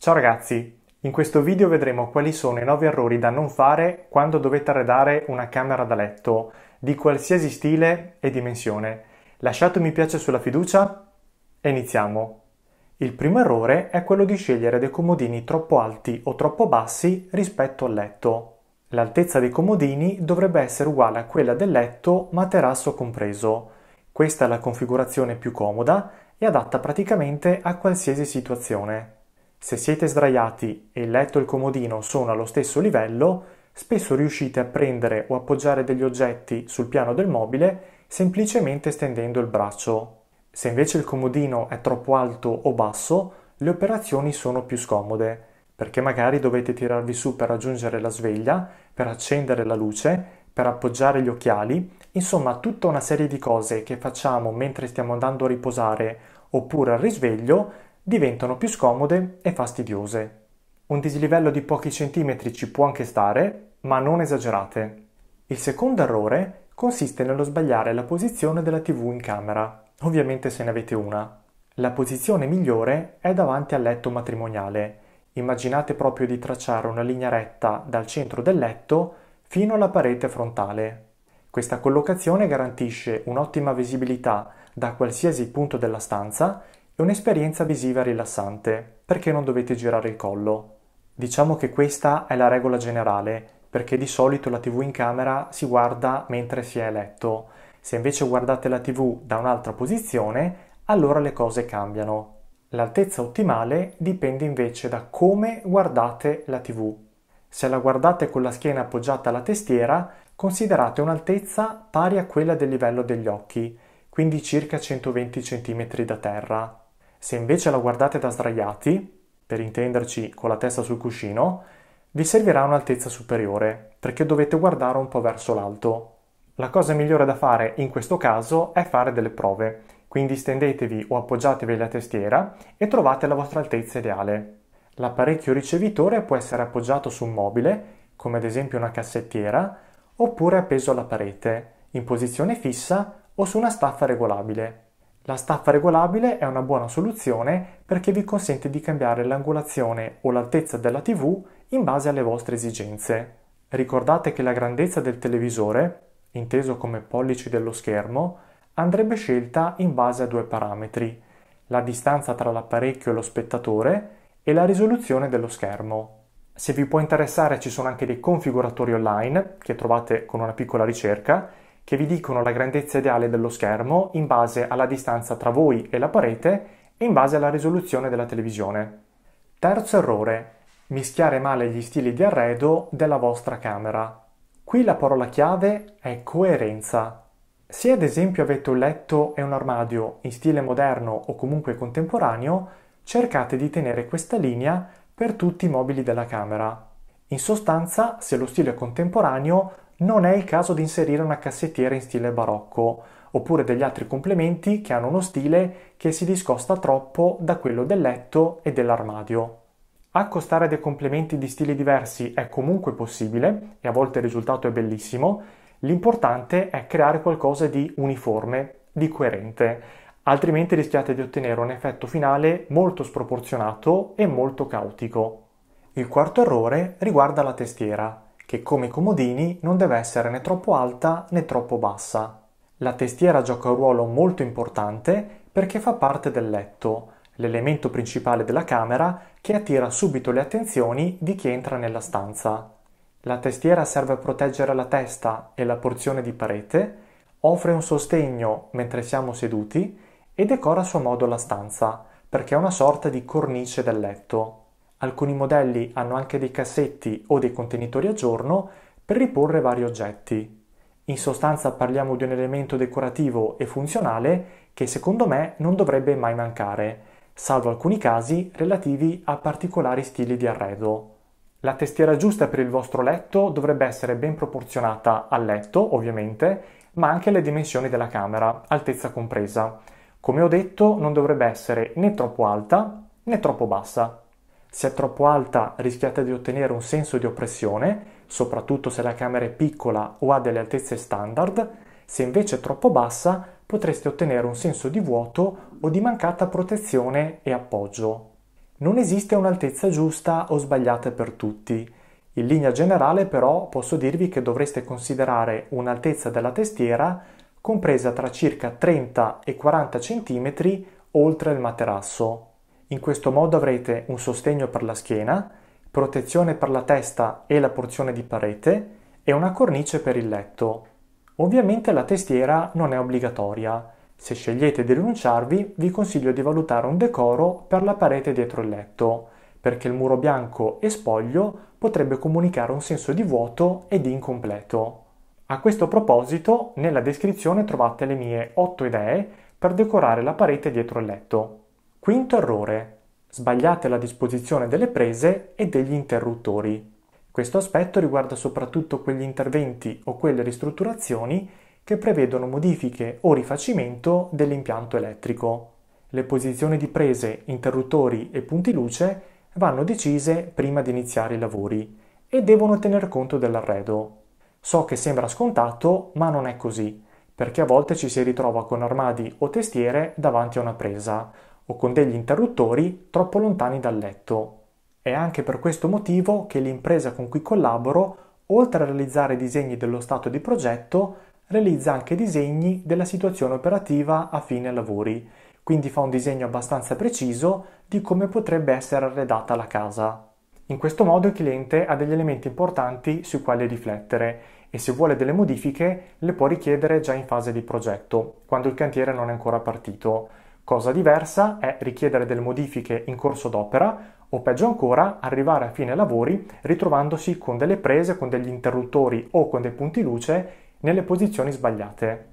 Ciao ragazzi, in questo video vedremo quali sono i 9 errori da non fare quando dovete arredare una camera da letto di qualsiasi stile e dimensione. Lasciate un mi piace sulla fiducia e iniziamo. Il primo errore è quello di scegliere dei comodini troppo alti o troppo bassi rispetto al letto. L'altezza dei comodini dovrebbe essere uguale a quella del letto, materasso compreso. Questa è la configurazione più comoda e adatta praticamente a qualsiasi situazione. Se siete sdraiati e il letto e il comodino sono allo stesso livello, spesso riuscite a prendere o appoggiare degli oggetti sul piano del mobile semplicemente stendendo il braccio. Se invece il comodino è troppo alto o basso, le operazioni sono più scomode, perché magari dovete tirarvi su per raggiungere la sveglia, per accendere la luce, per appoggiare gli occhiali, insomma tutta una serie di cose che facciamo mentre stiamo andando a riposare oppure al risveglio diventano più scomode e fastidiose. Un dislivello di pochi centimetri ci può anche stare, ma non esagerate. Il secondo errore consiste nello sbagliare la posizione della TV in camera, ovviamente se ne avete una. La posizione migliore è davanti al letto matrimoniale. Immaginate proprio di tracciare una linea retta dal centro del letto fino alla parete frontale. Questa collocazione garantisce un'ottima visibilità da qualsiasi punto della stanza è un'esperienza visiva rilassante, perché non dovete girare il collo. Diciamo che questa è la regola generale, perché di solito la TV in camera si guarda mentre si è a letto. Se invece guardate la TV da un'altra posizione, allora le cose cambiano. L'altezza ottimale dipende invece da come guardate la TV. Se la guardate con la schiena appoggiata alla testiera, considerate un'altezza pari a quella del livello degli occhi, quindi circa 120 cm da terra. Se invece la guardate da sdraiati, per intenderci con la testa sul cuscino, vi servirà un'altezza superiore, perché dovete guardare un po' verso l'alto. La cosa migliore da fare in questo caso è fare delle prove, quindi stendetevi o appoggiatevi alla testiera e trovate la vostra altezza ideale. L'apparecchio ricevitore può essere appoggiato su un mobile, come ad esempio una cassettiera, oppure appeso alla parete, in posizione fissa o su una staffa regolabile. La staffa regolabile è una buona soluzione perché vi consente di cambiare l'angolazione o l'altezza della TV in base alle vostre esigenze. Ricordate che la grandezza del televisore, inteso come pollici dello schermo, andrebbe scelta in base a due parametri, la distanza tra l'apparecchio e lo spettatore e la risoluzione dello schermo. Se vi può interessare ci sono anche dei configuratori online che trovate con una piccola ricerca che vi dicono la grandezza ideale dello schermo in base alla distanza tra voi e la parete e in base alla risoluzione della televisione. Terzo errore, mischiare male gli stili di arredo della vostra camera. Qui la parola chiave è coerenza. Se ad esempio avete un letto e un armadio in stile moderno o comunque contemporaneo, cercate di tenere questa linea per tutti i mobili della camera. In sostanza, se lo stile è contemporaneo, non è il caso di inserire una cassettiera in stile barocco oppure degli altri complementi che hanno uno stile che si discosta troppo da quello del letto e dell'armadio. Accostare dei complementi di stili diversi è comunque possibile e a volte il risultato è bellissimo, l'importante è creare qualcosa di uniforme, di coerente, altrimenti rischiate di ottenere un effetto finale molto sproporzionato e molto caotico. Il quarto errore riguarda la testiera che come i comodini non deve essere né troppo alta né troppo bassa. La testiera gioca un ruolo molto importante perché fa parte del letto, l'elemento principale della camera che attira subito le attenzioni di chi entra nella stanza. La testiera serve a proteggere la testa e la porzione di parete, offre un sostegno mentre siamo seduti e decora a suo modo la stanza, perché è una sorta di cornice del letto. Alcuni modelli hanno anche dei cassetti o dei contenitori a giorno per riporre vari oggetti. In sostanza parliamo di un elemento decorativo e funzionale che secondo me non dovrebbe mai mancare, salvo alcuni casi relativi a particolari stili di arredo. La testiera giusta per il vostro letto dovrebbe essere ben proporzionata al letto, ovviamente, ma anche alle dimensioni della camera, altezza compresa. Come ho detto, non dovrebbe essere né troppo alta né troppo bassa. Se è troppo alta rischiate di ottenere un senso di oppressione, soprattutto se la camera è piccola o ha delle altezze standard, se invece è troppo bassa potreste ottenere un senso di vuoto o di mancata protezione e appoggio. Non esiste un'altezza giusta o sbagliata per tutti. In linea generale però posso dirvi che dovreste considerare un'altezza della testiera compresa tra circa 30 e 40 cm oltre il materasso. In questo modo avrete un sostegno per la schiena, protezione per la testa e la porzione di parete e una cornice per il letto. Ovviamente la testiera non è obbligatoria. Se scegliete di rinunciarvi, vi consiglio di valutare un decoro per la parete dietro il letto, perché il muro bianco e spoglio potrebbe comunicare un senso di vuoto e di incompleto. A questo proposito, nella descrizione trovate le mie 8 idee per decorare la parete dietro il letto. Quinto errore. Sbagliate la disposizione delle prese e degli interruttori. Questo aspetto riguarda soprattutto quegli interventi o quelle ristrutturazioni che prevedono modifiche o rifacimento dell'impianto elettrico. Le posizioni di prese, interruttori e punti luce vanno decise prima di iniziare i lavori e devono tener conto dell'arredo. So che sembra scontato, ma non è così, perché a volte ci si ritrova con armadi o testiere davanti a una presa, o con degli interruttori troppo lontani dal letto. È anche per questo motivo che l'impresa con cui collaboro, oltre a realizzare disegni dello stato di progetto, realizza anche disegni della situazione operativa a fine lavori, quindi fa un disegno abbastanza preciso di come potrebbe essere arredata la casa. In questo modo il cliente ha degli elementi importanti sui quali riflettere e se vuole delle modifiche le può richiedere già in fase di progetto, quando il cantiere non è ancora partito. Cosa diversa è richiedere delle modifiche in corso d'opera o peggio ancora arrivare a fine lavori ritrovandosi con delle prese, con degli interruttori o con dei punti luce nelle posizioni sbagliate.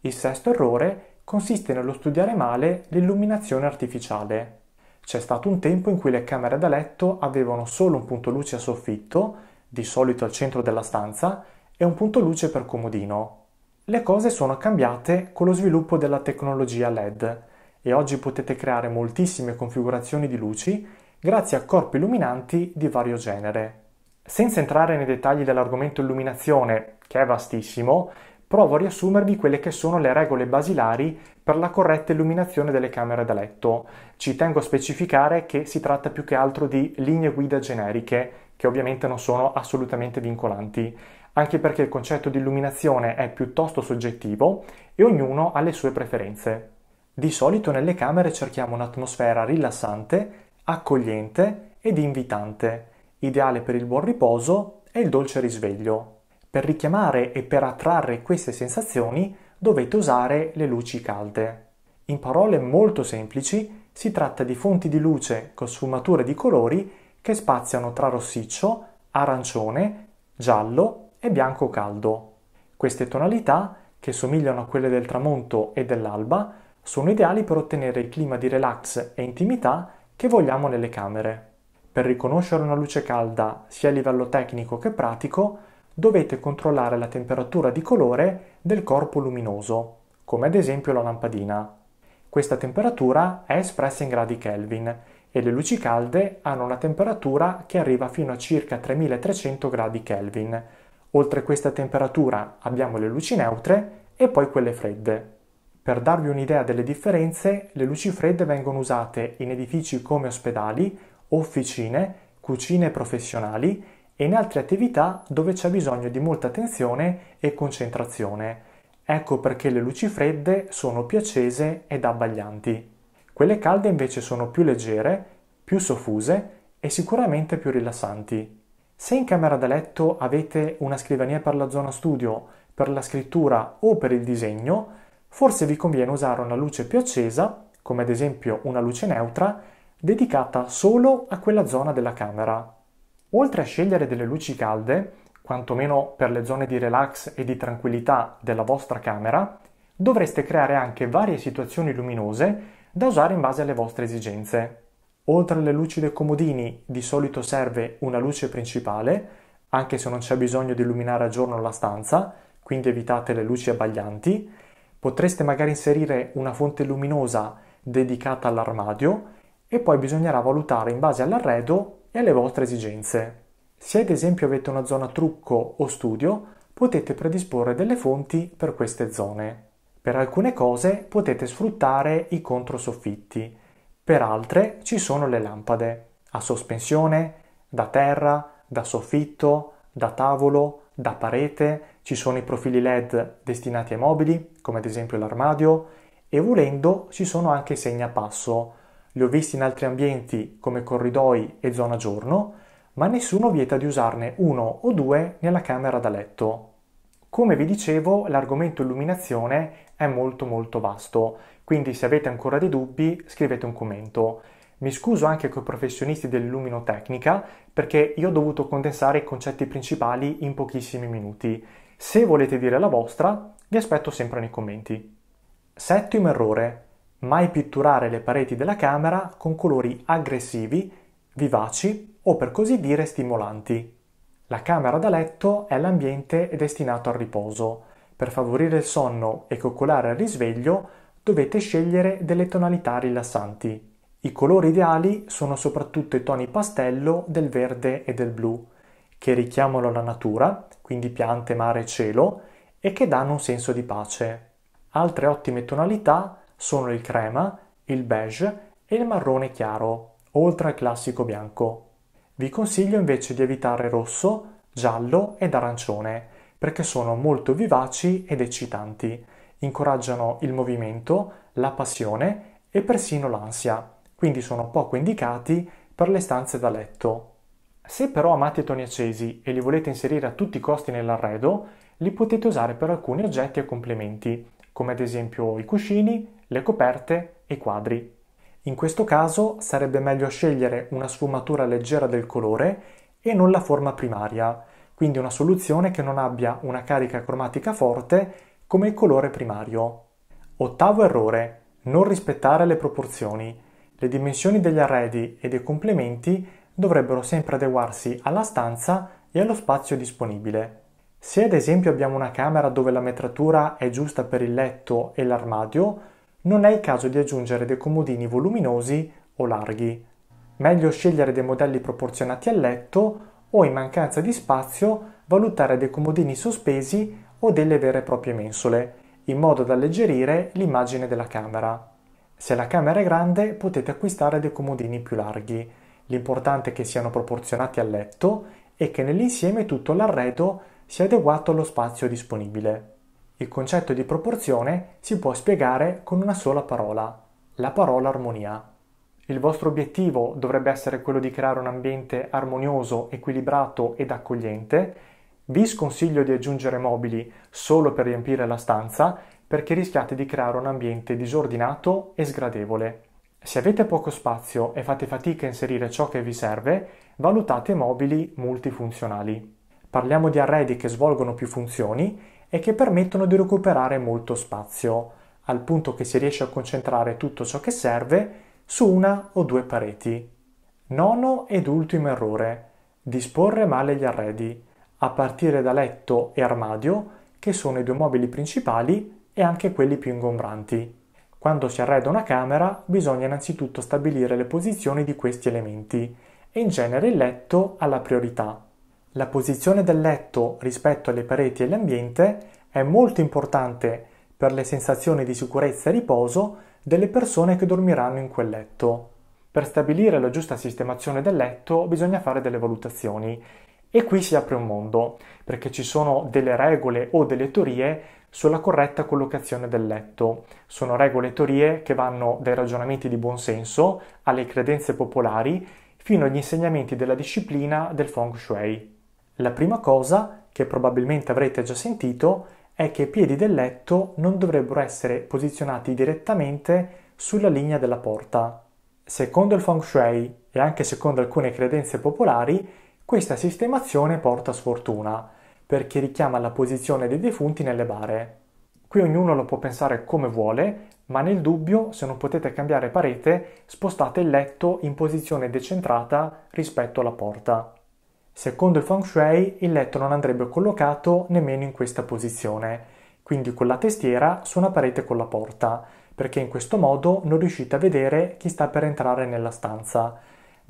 Il sesto errore consiste nello studiare male l'illuminazione artificiale. C'è stato un tempo in cui le camere da letto avevano solo un punto luce a soffitto, di solito al centro della stanza, e un punto luce per comodino. Le cose sono cambiate con lo sviluppo della tecnologia LED e oggi potete creare moltissime configurazioni di luci grazie a corpi illuminanti di vario genere. Senza entrare nei dettagli dell'argomento illuminazione, che è vastissimo, provo a riassumervi quelle che sono le regole basilari per la corretta illuminazione delle camere da letto. Ci tengo a specificare che si tratta più che altro di linee guida generiche, che ovviamente non sono assolutamente vincolanti, anche perché il concetto di illuminazione è piuttosto soggettivo e ognuno ha le sue preferenze. Di solito nelle camere cerchiamo un'atmosfera rilassante, accogliente ed invitante, ideale per il buon riposo e il dolce risveglio. Per richiamare e per attrarre queste sensazioni dovete usare le luci calde. In parole molto semplici si tratta di fonti di luce con sfumature di colori che spaziano tra rossiccio, arancione, giallo e bianco caldo. Queste tonalità, che somigliano a quelle del tramonto e dell'alba, sono ideali per ottenere il clima di relax e intimità che vogliamo nelle camere. Per riconoscere una luce calda, sia a livello tecnico che pratico, dovete controllare la temperatura di colore del corpo luminoso, come ad esempio la lampadina. Questa temperatura è espressa in gradi Kelvin e le luci calde hanno una temperatura che arriva fino a circa 3300 gradi Kelvin. Oltre questa temperatura abbiamo le luci neutre e poi quelle fredde. Per darvi un'idea delle differenze, le luci fredde vengono usate in edifici come ospedali, officine, cucine professionali e in altre attività dove c'è bisogno di molta attenzione e concentrazione. Ecco perché le luci fredde sono più accese ed abbaglianti. Quelle calde invece sono più leggere, più soffuse e sicuramente più rilassanti. Se in camera da letto avete una scrivania per la zona studio, per la scrittura o per il disegno, forse vi conviene usare una luce più accesa, come ad esempio una luce neutra, dedicata solo a quella zona della camera. Oltre a scegliere delle luci calde, quantomeno per le zone di relax e di tranquillità della vostra camera, dovreste creare anche varie situazioni luminose da usare in base alle vostre esigenze. Oltre alle luci dei comodini di solito serve una luce principale, anche se non c'è bisogno di illuminare a giorno la stanza, quindi evitate le luci abbaglianti, Potreste magari inserire una fonte luminosa dedicata all'armadio e poi bisognerà valutare in base all'arredo e alle vostre esigenze. Se ad esempio avete una zona trucco o studio, potete predisporre delle fonti per queste zone. Per alcune cose potete sfruttare i controsoffitti, per altre ci sono le lampade a sospensione, da terra, da soffitto, da tavolo, da parete, ci sono i profili LED destinati ai mobili, come ad esempio l'armadio, e volendo ci sono anche i segnapasso. Li ho visti in altri ambienti come corridoi e zona giorno, ma nessuno vieta di usarne uno o due nella camera da letto. Come vi dicevo, l'argomento illuminazione è molto molto vasto, quindi se avete ancora dei dubbi scrivete un commento. Mi scuso anche con i professionisti dell'illuminotecnica perché io ho dovuto condensare i concetti principali in pochissimi minuti. Se volete dire la vostra, vi aspetto sempre nei commenti. Settimo errore. Mai pitturare le pareti della camera con colori aggressivi, vivaci o per così dire stimolanti. La camera da letto è l'ambiente destinato al riposo. Per favorire il sonno e coccolare al risveglio dovete scegliere delle tonalità rilassanti. I colori ideali sono soprattutto i toni pastello del verde e del blu, che richiamano la natura, quindi piante, mare e cielo, e che danno un senso di pace. Altre ottime tonalità sono il crema, il beige e il marrone chiaro, oltre al classico bianco. Vi consiglio invece di evitare rosso, giallo ed arancione, perché sono molto vivaci ed eccitanti, incoraggiano il movimento, la passione e persino l'ansia quindi sono poco indicati per le stanze da letto. Se però amate i toni accesi e li volete inserire a tutti i costi nell'arredo, li potete usare per alcuni oggetti e complementi, come ad esempio i cuscini, le coperte e i quadri. In questo caso sarebbe meglio scegliere una sfumatura leggera del colore e non la forma primaria, quindi una soluzione che non abbia una carica cromatica forte come il colore primario. Ottavo errore, non rispettare le proporzioni. Le dimensioni degli arredi e dei complementi dovrebbero sempre adeguarsi alla stanza e allo spazio disponibile. Se ad esempio abbiamo una camera dove la metratura è giusta per il letto e l'armadio, non è il caso di aggiungere dei comodini voluminosi o larghi. Meglio scegliere dei modelli proporzionati al letto o in mancanza di spazio valutare dei comodini sospesi o delle vere e proprie mensole, in modo da alleggerire l'immagine della camera. Se la camera è grande potete acquistare dei comodini più larghi, l'importante è che siano proporzionati al letto e che nell'insieme tutto l'arredo sia adeguato allo spazio disponibile. Il concetto di proporzione si può spiegare con una sola parola, la parola armonia. Il vostro obiettivo dovrebbe essere quello di creare un ambiente armonioso, equilibrato ed accogliente. Vi sconsiglio di aggiungere mobili solo per riempire la stanza perché rischiate di creare un ambiente disordinato e sgradevole. Se avete poco spazio e fate fatica a inserire ciò che vi serve, valutate mobili multifunzionali. Parliamo di arredi che svolgono più funzioni e che permettono di recuperare molto spazio, al punto che si riesce a concentrare tutto ciò che serve su una o due pareti. Nono ed ultimo errore. Disporre male gli arredi, a partire da letto e armadio, che sono i due mobili principali e anche quelli più ingombranti. Quando si arreda una camera bisogna innanzitutto stabilire le posizioni di questi elementi e in genere il letto ha la priorità. La posizione del letto rispetto alle pareti e all'ambiente è molto importante per le sensazioni di sicurezza e riposo delle persone che dormiranno in quel letto. Per stabilire la giusta sistemazione del letto bisogna fare delle valutazioni e qui si apre un mondo, perché ci sono delle regole o delle teorie sulla corretta collocazione del letto. Sono regole e teorie che vanno dai ragionamenti di buonsenso alle credenze popolari fino agli insegnamenti della disciplina del feng shui. La prima cosa, che probabilmente avrete già sentito, è che i piedi del letto non dovrebbero essere posizionati direttamente sulla linea della porta. Secondo il feng shui e anche secondo alcune credenze popolari, questa sistemazione porta sfortuna, perché richiama la posizione dei defunti nelle bare. Qui ognuno lo può pensare come vuole, ma nel dubbio, se non potete cambiare parete, spostate il letto in posizione decentrata rispetto alla porta. Secondo il feng shui, il letto non andrebbe collocato nemmeno in questa posizione, quindi con la testiera su una parete con la porta, perché in questo modo non riuscite a vedere chi sta per entrare nella stanza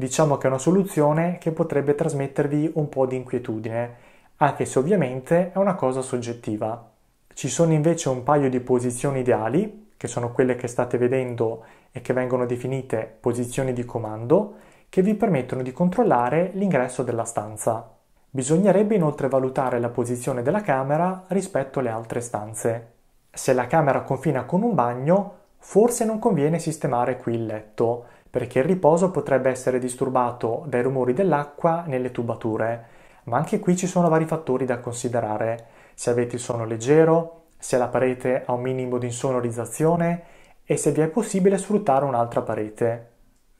diciamo che è una soluzione che potrebbe trasmettervi un po' di inquietudine, anche se ovviamente è una cosa soggettiva. Ci sono invece un paio di posizioni ideali, che sono quelle che state vedendo e che vengono definite posizioni di comando, che vi permettono di controllare l'ingresso della stanza. Bisognerebbe inoltre valutare la posizione della camera rispetto alle altre stanze. Se la camera confina con un bagno, forse non conviene sistemare qui il letto, perché il riposo potrebbe essere disturbato dai rumori dell'acqua nelle tubature, ma anche qui ci sono vari fattori da considerare, se avete il sonno leggero, se la parete ha un minimo di insonorizzazione e se vi è possibile sfruttare un'altra parete.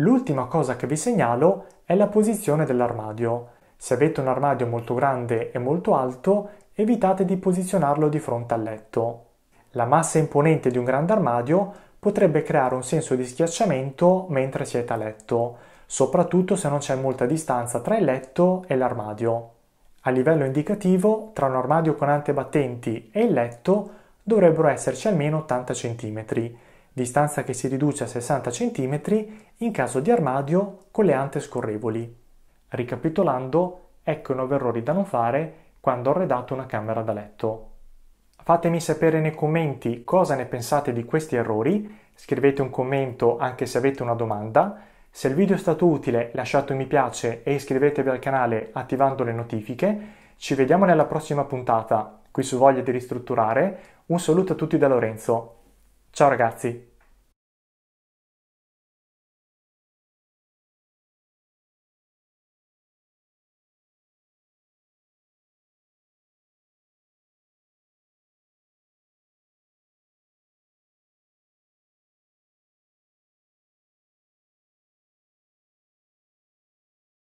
L'ultima cosa che vi segnalo è la posizione dell'armadio. Se avete un armadio molto grande e molto alto, evitate di posizionarlo di fronte al letto. La massa imponente di un grande armadio potrebbe creare un senso di schiacciamento mentre siete a letto, soprattutto se non c'è molta distanza tra il letto e l'armadio. A livello indicativo, tra un armadio con antebattenti e il letto dovrebbero esserci almeno 80 cm, distanza che si riduce a 60 cm in caso di armadio con le ante scorrevoli. Ricapitolando, ecco i 9 errori da non fare quando ho redatto una camera da letto. Fatemi sapere nei commenti cosa ne pensate di questi errori, scrivete un commento anche se avete una domanda. Se il video è stato utile lasciate un mi piace e iscrivetevi al canale attivando le notifiche. Ci vediamo nella prossima puntata, qui su Voglia di Ristrutturare. Un saluto a tutti da Lorenzo. Ciao ragazzi!